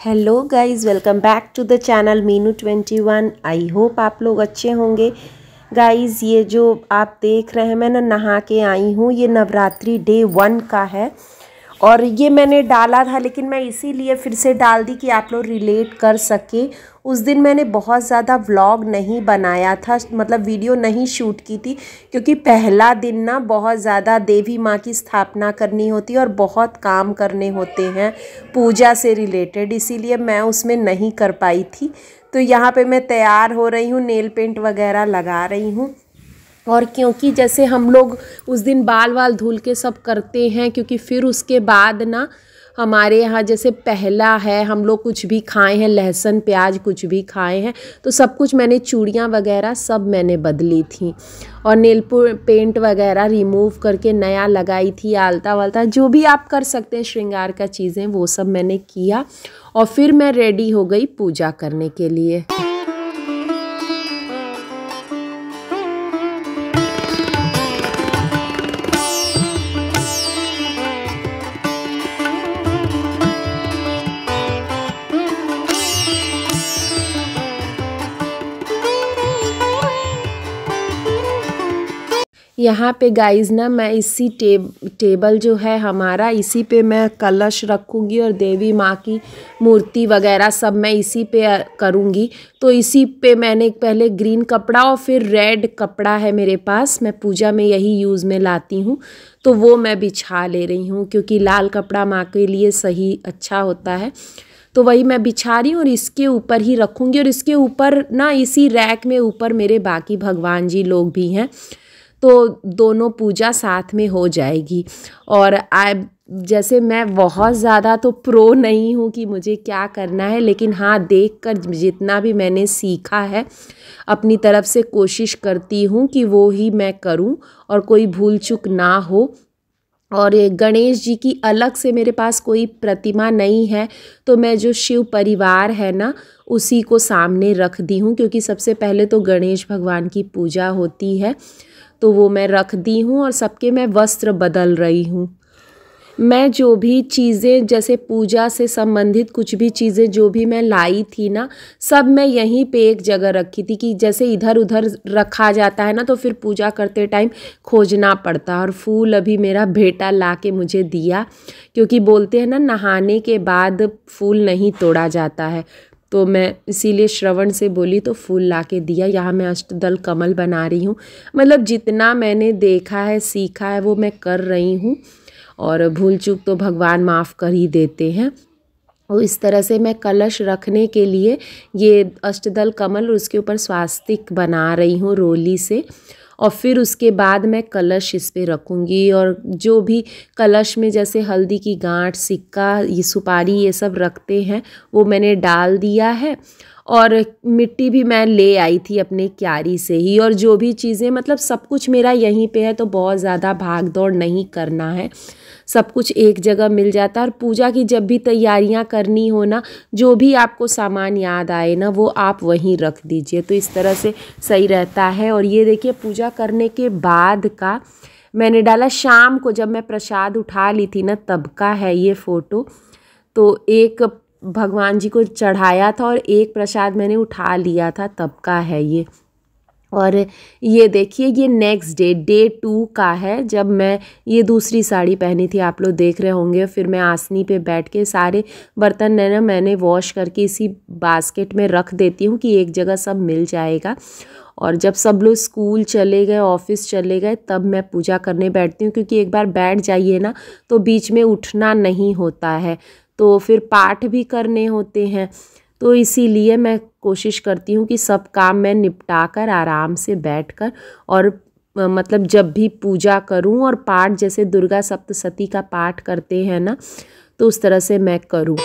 hello guys welcome back to the channel Meenu twenty one I hope आप लोग अच्छे होंगे गाइस ये जो आप देख रहे हैं मैं ना नहा के आई हूँ ये नवरात्रि डे वन का है और ये मैंने डाला था लेकिन मैं इसीलिए फिर से डाल दी कि आप लोग रिलेट कर सके उस दिन मैंने बहुत ज़्यादा व्लॉग नहीं बनाया था मतलब वीडियो नहीं शूट की थी क्योंकि पहला दिन ना बहुत ज़्यादा देवी माँ की स्थापना करनी होती और बहुत काम करने होते हैं पूजा से रिलेटेड इसीलिए मैं उसमें नहीं कर पाई थी तो यहाँ पे मैं तैयार हो रही हूँ नेल पेंट वगैरह लगा रही हूँ और क्योंकि जैसे हम लोग उस दिन बाल वाल धुल के सब करते हैं क्योंकि फिर उसके बाद ना हमारे यहाँ जैसे पहला है हम लोग कुछ भी खाए हैं लहसुन प्याज कुछ भी खाए हैं तो सब कुछ मैंने चूड़ियाँ वगैरह सब मैंने बदली थी और नेल पेंट वगैरह रिमूव करके नया लगाई थी आलता वालता जो भी आप कर सकते हैं श्रृंगार का चीज़ें वो सब मैंने किया और फिर मैं रेडी हो गई पूजा करने के लिए यहाँ पे गाइस ना मैं इसी टेब टेबल जो है हमारा इसी पे मैं कलश रखूँगी और देवी माँ की मूर्ति वगैरह सब मैं इसी पे करूँगी तो इसी पे मैंने पहले ग्रीन कपड़ा और फिर रेड कपड़ा है मेरे पास मैं पूजा में यही यूज़ में लाती हूँ तो वो मैं बिछा ले रही हूँ क्योंकि लाल कपड़ा माँ के लिए सही अच्छा होता है तो वही मैं बिछा रही हूँ और इसके ऊपर ही रखूँगी और इसके ऊपर ना इसी रैक में ऊपर मेरे बाकी भगवान जी लोग भी हैं तो दोनों पूजा साथ में हो जाएगी और आई जैसे मैं बहुत ज़्यादा तो प्रो नहीं हूँ कि मुझे क्या करना है लेकिन हाँ देख कर जितना भी मैंने सीखा है अपनी तरफ से कोशिश करती हूँ कि वो ही मैं करूँ और कोई भूल चूक ना हो और ये गणेश जी की अलग से मेरे पास कोई प्रतिमा नहीं है तो मैं जो शिव परिवार है ना उसी को सामने रख दी हूँ क्योंकि सबसे पहले तो गणेश भगवान की पूजा होती है तो वो मैं रख दी हूँ और सबके मैं वस्त्र बदल रही हूँ मैं जो भी चीज़ें जैसे पूजा से संबंधित कुछ भी चीज़ें जो भी मैं लाई थी ना सब मैं यहीं पे एक जगह रखी थी कि जैसे इधर उधर रखा जाता है ना तो फिर पूजा करते टाइम खोजना पड़ता और फूल अभी मेरा बेटा ला के मुझे दिया क्योंकि बोलते हैं ना नहाने के बाद फूल नहीं तोड़ा जाता है तो मैं इसीलिए श्रवण से बोली तो फूल ला के दिया यहाँ मैं अष्टदल कमल बना रही हूँ मतलब जितना मैंने देखा है सीखा है वो मैं कर रही हूँ और भूल चूक तो भगवान माफ़ कर ही देते हैं और इस तरह से मैं कलश रखने के लिए ये अष्टदल कमल और उसके ऊपर स्वास्तिक बना रही हूँ रोली से और फिर उसके बाद मैं कलश इस पर रखूँगी और जो भी कलश में जैसे हल्दी की गांठ सिक्का ये सुपारी ये सब रखते हैं वो मैंने डाल दिया है और मिट्टी भी मैं ले आई थी अपने क्यारी से ही और जो भी चीज़ें मतलब सब कुछ मेरा यहीं पे है तो बहुत ज़्यादा भाग दौड़ नहीं करना है सब कुछ एक जगह मिल जाता है और पूजा की जब भी तैयारियां करनी हो ना जो भी आपको सामान याद आए ना वो आप वहीं रख दीजिए तो इस तरह से सही रहता है और ये देखिए पूजा करने के बाद का मैंने डाला शाम को जब मैं प्रसाद उठा ली थी ना तब का है ये फ़ोटो तो एक भगवान जी को चढ़ाया था और एक प्रसाद मैंने उठा लिया था तब का है ये और ये देखिए ये नेक्स्ट डे डे टू का है जब मैं ये दूसरी साड़ी पहनी थी आप लोग देख रहे होंगे फिर मैं आसनी पे बैठ के सारे बर्तन ने ना मैंने वॉश करके इसी बास्केट में रख देती हूँ कि एक जगह सब मिल जाएगा और जब सब लोग स्कूल चले गए ऑफिस चले गए तब मैं पूजा करने बैठती हूँ क्योंकि एक बार बैठ जाइए ना तो बीच में उठना नहीं होता है तो फिर पाठ भी करने होते हैं तो इसीलिए मैं कोशिश करती हूँ कि सब काम मैं निपटा कर आराम से बैठ कर और मतलब जब भी पूजा करूँ और पाठ जैसे दुर्गा सप्तशती का पाठ करते हैं ना तो उस तरह से मैं करूँ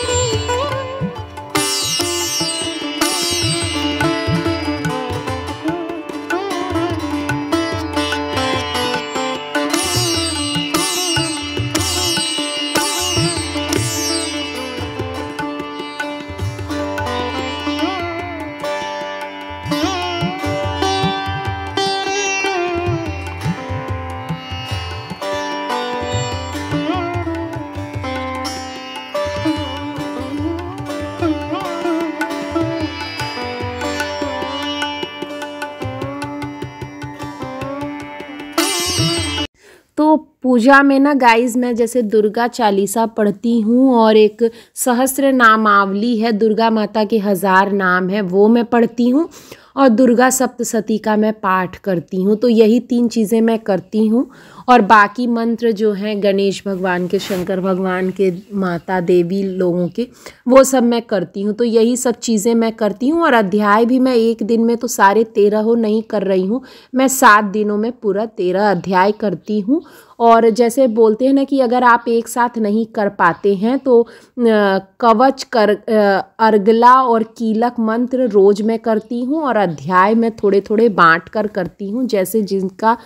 पूजा में ना गाइज मैं जैसे दुर्गा चालीसा पढ़ती हूँ और एक सहस्र नामावली है दुर्गा माता के हज़ार नाम है वो मैं पढ़ती हूँ और दुर्गा सप्तशती का मैं पाठ करती हूँ तो यही तीन चीज़ें मैं करती हूँ और बाकी मंत्र जो हैं गणेश भगवान के शंकर भगवान के माता देवी लोगों के वो सब मैं करती हूँ तो यही सब चीज़ें मैं करती हूँ और अध्याय भी मैं एक दिन में तो सारे तेरह हो नहीं कर रही हूँ मैं सात दिनों में पूरा तेरह अध्याय करती हूँ और जैसे बोलते हैं ना कि अगर आप एक साथ नहीं कर पाते हैं तो कवच कर अर्गला और कीलक मंत्र रोज़ मैं करती हूँ और अध्याय मैं थोड़े थोड़े बांट कर करती हूँ जैसे जिनका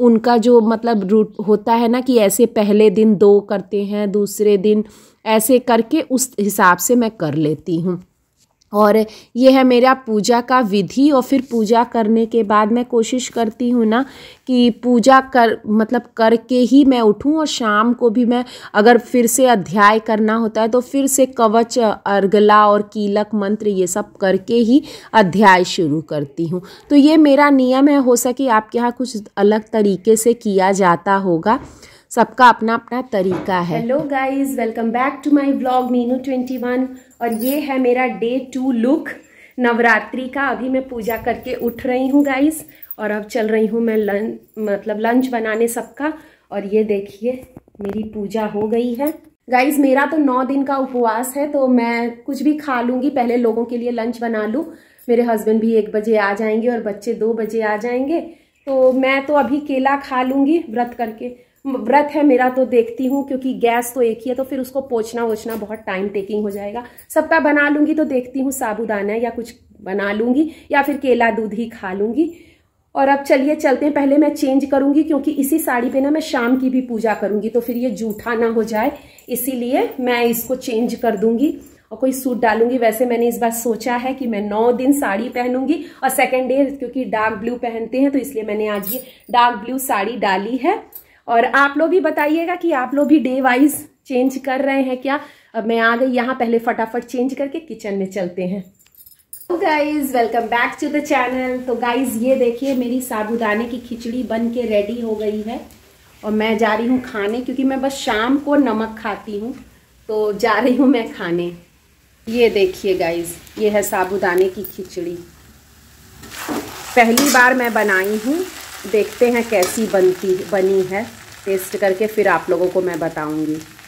उनका जो मतलब रूट होता है ना कि ऐसे पहले दिन दो करते हैं दूसरे दिन ऐसे करके उस हिसाब से मैं कर लेती हूँ और ये है मेरा पूजा का विधि और फिर पूजा करने के बाद मैं कोशिश करती हूँ ना कि पूजा कर मतलब करके ही मैं उठूँ और शाम को भी मैं अगर फिर से अध्याय करना होता है तो फिर से कवच अर्गला और कीलक मंत्र ये सब करके ही अध्याय शुरू करती हूँ तो ये मेरा नियम है हो सके आपके यहाँ कुछ अलग तरीके से किया जाता होगा सबका अपना अपना तरीका है hello guys welcome back to my blog Meenu one और ये है मेरा डे टू लुक नवरात्रि का अभी मैं पूजा करके उठ रही हूँ गाइज और अब चल रही हूँ मैं लं, मतलब लंच बनाने सबका और ये देखिए मेरी पूजा हो गई है गाइज मेरा तो नौ दिन का उपवास है तो मैं कुछ भी खा लूँगी पहले लोगों के लिए लंच बना लूँ मेरे हस्बैंड भी एक बजे आ जाएंगे और बच्चे दो बजे आ जाएंगे तो मैं तो अभी केला खा लूँगी व्रत करके व्रत है मेरा तो देखती हूँ क्योंकि गैस तो एक ही है तो फिर उसको पोछना वोछना बहुत टाइम टेकिंग हो जाएगा सबका बना लूंगी तो देखती हूँ साबुदाना या कुछ बना लूंगी या फिर केला दूध ही खा लूंगी और अब चलिए चलते हैं पहले मैं चेंज करूंगी क्योंकि इसी साड़ी पे ना मैं शाम की भी पूजा करूंगी तो फिर ये जूठा ना हो जाए इसीलिए मैं इसको चेंज कर दूंगी और कोई सूट डालूंगी वैसे मैंने इस बार सोचा है कि मैं नौ दिन साड़ी पहनूंगी और सेकेंड डे क्योंकि डार्क ब्लू पहनते हैं तो इसलिए मैंने आज ये डार्क ब्लू साड़ी डाली है और आप लोग भी बताइएगा कि आप लोग भी डे वाइज चेंज कर रहे हैं क्या अब मैं आ गई यहाँ पहले फटाफट चेंज करके किचन में चलते हैं guys welcome back to the channel तो गाइज ये देखिए मेरी साबुदाने की खिचड़ी बन के रेडी हो गई है और मैं जा रही हूँ खाने क्योंकि मैं बस शाम को नमक खाती हूँ तो जा रही हूँ मैं खाने ये देखिए गाइज ये है साबुदाने की खिचड़ी पहली बार मैं बनाई हूँ देखते हैं कैसी बनती बनी है टेस्ट करके फिर आप लोगों को मैं बताऊंगी